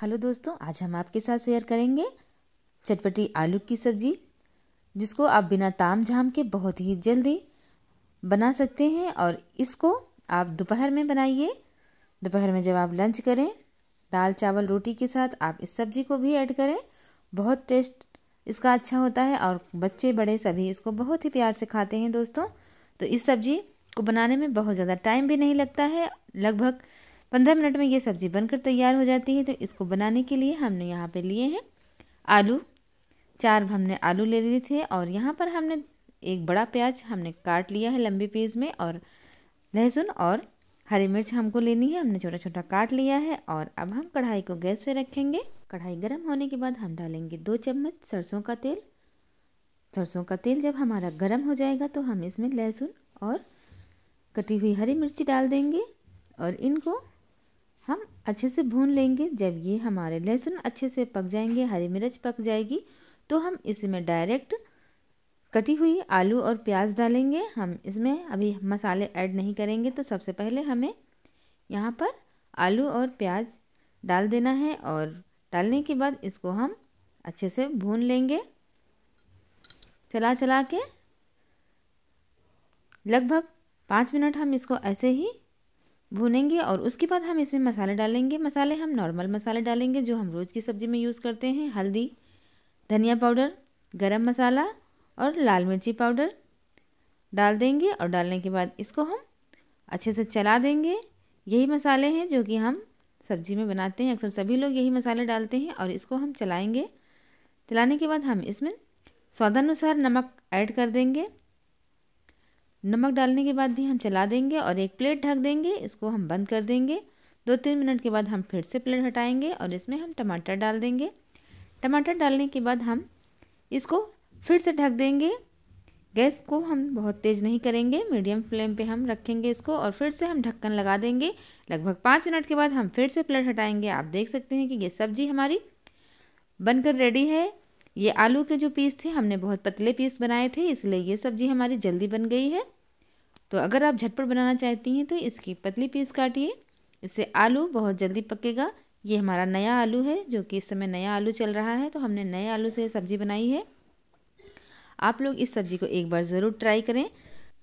hello दोस्तों आज हम आपके साथ शेयर करेंगे चटपटी आलू की सब्ज़ी जिसको आप बिना ताम झाम के बहुत ही जल्दी बना सकते हैं और इसको आप दोपहर में बनाइए दोपहर में जब आप लंच करें दाल चावल रोटी के साथ आप इस सब्ज़ी को भी ऐड करें बहुत टेस्ट इसका अच्छा होता है और बच्चे बड़े सभी इसको बहुत ही प्यार से खाते हैं दोस्तों तो इस सब्ज़ी को बनाने में बहुत ज़्यादा टाइम भी नहीं लगता है लगभग पंद्रह मिनट में ये सब्ज़ी बनकर तैयार हो जाती है तो इसको बनाने के लिए हमने यहाँ पे लिए हैं आलू चार हमने आलू ले लिए थे और यहाँ पर हमने एक बड़ा प्याज हमने काट लिया है लंबी पीस में और लहसुन और हरी मिर्च हमको लेनी है हमने छोटा छोटा काट लिया है और अब हम कढ़ाई को गैस पे रखेंगे कढ़ाई गर्म होने के बाद हम डालेंगे दो चम्मच सरसों का तेल सरसों का तेल जब हमारा गर्म हो जाएगा तो हम इसमें लहसुन और कटी हुई हरी मिर्ची डाल देंगे और इनको हम अच्छे से भून लेंगे जब ये हमारे लहसुन अच्छे से पक जाएंगे हरी मिर्च पक जाएगी तो हम इसमें डायरेक्ट कटी हुई आलू और प्याज डालेंगे हम इसमें अभी मसाले ऐड नहीं करेंगे तो सबसे पहले हमें यहाँ पर आलू और प्याज डाल देना है और डालने के बाद इसको हम अच्छे से भून लेंगे चला चला के लगभग पाँच मिनट हम इसको ऐसे ही भुनेंगे और उसके बाद हम इसमें मसाले डालेंगे मसाले हम नॉर्मल मसाले डालेंगे जो हम रोज़ की सब्ज़ी में यूज़ करते हैं हल्दी धनिया पाउडर गरम मसाला और लाल मिर्ची पाउडर डाल देंगे और डालने के बाद इसको हम अच्छे से चला देंगे यही मसाले हैं जो कि हम सब्ज़ी में बनाते हैं अक्सर सभी लोग यही मसाले डालते हैं और इसको हम चलाएंगे चलाने के बाद हम इसमें स्वादानुसार नमक ऐड कर देंगे नमक डालने के बाद भी हम चला देंगे और एक प्लेट ढक देंगे इसको हम बंद कर देंगे दो तीन मिनट के बाद हम फिर से प्लेट हटाएंगे और इसमें हम टमाटर डाल देंगे टमाटर डालने के बाद हम इसको फिर से ढक देंगे गैस को हम बहुत तेज़ नहीं करेंगे मीडियम फ्लेम पे हम रखेंगे इसको और फिर से हम ढक्कन लगा देंगे लगभग पाँच मिनट के बाद हम फिर से प्लेट हटाएंगे आप देख सकते हैं कि ये सब्जी हमारी बनकर रेडी है ये आलू के जो पीस थे हमने बहुत पतले पीस बनाए थे इसलिए ये सब्जी हमारी जल्दी बन गई है तो अगर आप झटपट बनाना चाहती हैं तो इसकी पतली पीस काटिए इससे आलू बहुत जल्दी पकेगा ये हमारा नया आलू है जो कि इस समय नया आलू चल रहा है तो हमने नए आलू से सब्ज़ी बनाई है आप लोग इस सब्ज़ी को एक बार ज़रूर ट्राई करें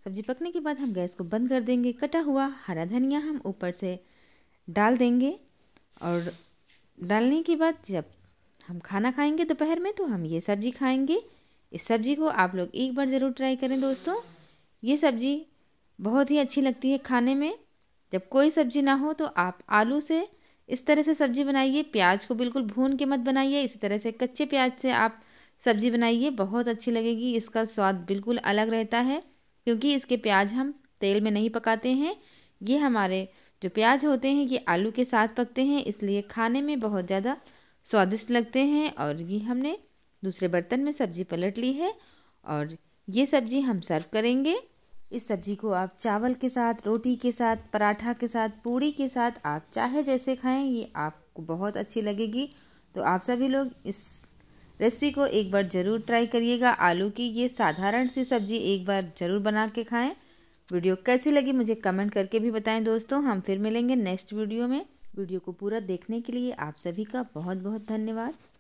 सब्ज़ी पकने के बाद हम गैस को बंद कर देंगे कटा हुआ हरा धनिया हम ऊपर से डाल देंगे और डालने के बाद जब हम खाना खाएंगे दोपहर में तो हम ये सब्ज़ी खाएंगे इस सब्ज़ी को आप लोग एक बार ज़रूर ट्राई करें दोस्तों ये सब्ज़ी बहुत ही अच्छी लगती है खाने में जब कोई सब्जी ना हो तो आप आलू से इस तरह से सब्जी बनाइए प्याज को बिल्कुल भून के मत बनाइए इसी तरह से कच्चे प्याज से आप सब्जी बनाइए बहुत अच्छी लगेगी इसका स्वाद बिल्कुल अलग रहता है क्योंकि इसके प्याज हम तेल में नहीं पकाते हैं ये हमारे जो प्याज होते हैं ये आलू के साथ पकते हैं इसलिए खाने में बहुत ज़्यादा स्वादिष्ट लगते हैं और ये हमने दूसरे बर्तन में सब्जी पलट ली है और ये सब्जी हम सर्व करेंगे इस सब्जी को आप चावल के साथ रोटी के साथ पराठा के साथ पूड़ी के साथ आप चाहे जैसे खाएं ये आपको बहुत अच्छी लगेगी तो आप सभी लोग इस रेसिपी को एक बार ज़रूर ट्राई करिएगा आलू की ये साधारण सी सब्ज़ी एक बार ज़रूर बना के खाएं वीडियो कैसी लगी मुझे कमेंट करके भी बताएं दोस्तों हम फिर मिलेंगे नेक्स्ट वीडियो में वीडियो को पूरा देखने के लिए आप सभी का बहुत बहुत धन्यवाद